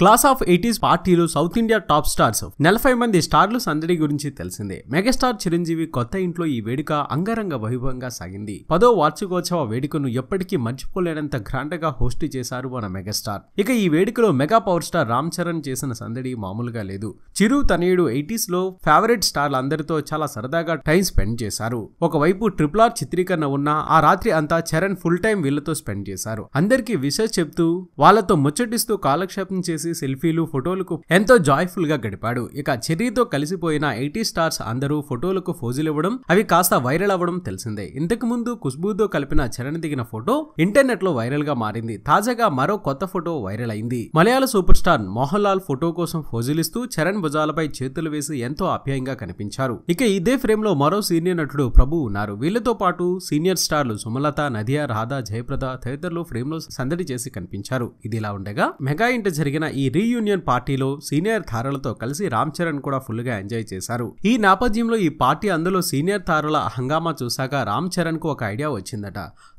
class of eighties పార్టీలు south India top stars నలభై మంది స్టార్లు సందడి గురించి తెలిసిందే మెగాస్టార్ చిరంజీవి కొత్త ఇంట్లో ఈ వేడుక అంగరంగ వైభవంగా సాగింది పదో వార్షికోత్సవ వేడుకను ఎప్పటికీ మర్చిపోలేనంత గ్రాండ్ గా హోస్ట్ చేశారు మన మెగాస్టార్ ఇక ఈ వేడుకలో mega power star Ram Charan చేసిన సందడి మామూలుగా లేదు చిరు తనయుడు ఎయిటీస్ లో ఫేవరెట్ స్టార్లు అందరితో చాలా సరదాగా టైం స్పెండ్ చేశారు ఒకవైపు ట్రిపుల్ ఆర్ చిత్రీకరణ ఉన్న ఆ రాత్రి అంతా చరణ్ ఫుల్ టైం వీళ్ళతో స్పెండ్ చేశారు అందరికీ విషెస్ చెప్తూ వాళ్ళతో ముచ్చటిస్తూ కాలక్షేపం చేసి చేసి సెల్ఫీలు ఫోటోలకు ఎంతో జాయ్ఫుల్ గా గడిపాడు ఇక చెర్రీతో కలిసిపోయిన ఎయిటీ స్టార్స్ అందరూ ఫోటోలకు ఫోజులు ఇవ్వడం అవి కాస్త వైరల్ అవ్వడం తెలిసిందే ఇంతకు ముందు ఖుష్బూతో కలిపిన చరణ్ దిగిన ఫోటో ఇంటర్నెట్ లో వైరల్ గా మారింది తాజాగా మరో కొత్త ఫోటో వైరల్ అయింది మలయాళ super star Mohan Lal photo కోసం ఫోజులిస్తూ చరణ్ భుజాలపై చేతులు వేసి ఎంతో అప్యాయంగా కనిపించారు ఇక ఇదే ఫ్రేమ్ లో మరో సీనియర్ నటుడు ప్రభు ఉన్నారు వీళ్లతో పాటు సీనియర్ స్టార్లు సుమలత నదియా రాధా జయప్రద తదితరులు ఫ్రేమ్ లో సందడి చేసి కనిపించారు ఇదిలా ఉండగా మెగా ఇంట జరిగిన ఈ రీయూనియన్ పార్టీలో సీనియర్ తారలతో కలిసి రామ్ చరణ్ కూడా ఫుల్గా ఎంజాయ్ చేశారు ఈ నేపథ్యంలో ఈ పార్టీ అందులో సీనియర్ తారల హంగామా చూశాక రామ్ చరణ్కు ఒక ఐడియా వచ్చిందట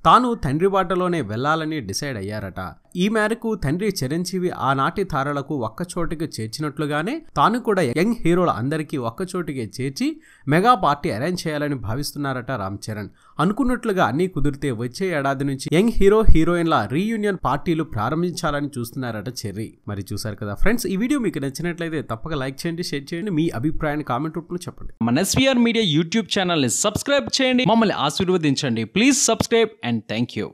తాను తండ్రి బాటలోనే వెళ్లాలని డిసైడ్ అయ్యారట ఈ మేరకు తండ్రి చిరంజీవి ఆనాటి తారలకు ఒక్కచోటికి చేర్చినట్లుగానే తాను కూడా యంగ్ హీరోల అందరికీ ఒక్కచోటికి చేర్చి మెగా పార్టీ అరేంజ్ చేయాలని భావిస్తున్నారట రామ్ చరణ్ అనుకున్నట్లుగా అన్నీ కుదిరితే వచ్చే ఏడాది నుంచి యంగ్ హీరో హీరోయిన్ల రీయూనియన్ పార్టీలు ప్రారంభించాలని చూస్తున్నారట చెర్రీ మరి చూసారు కదా ఫ్రెండ్స్ ఈ వీడియో మీకు నచ్చినట్లయితే తప్పక లైక్ చేయండి షేర్ చేయండి మీ అభిప్రాయాన్ని కామెంట్ రూపంలో చెప్పండి మన ఎస్వీఆర్ మీడియా యూట్యూబ్ ఛానల్ని సబ్స్క్రైబ్ చేయండి మమ్మల్ని ఆశీర్వదించండి please subscribe and thank you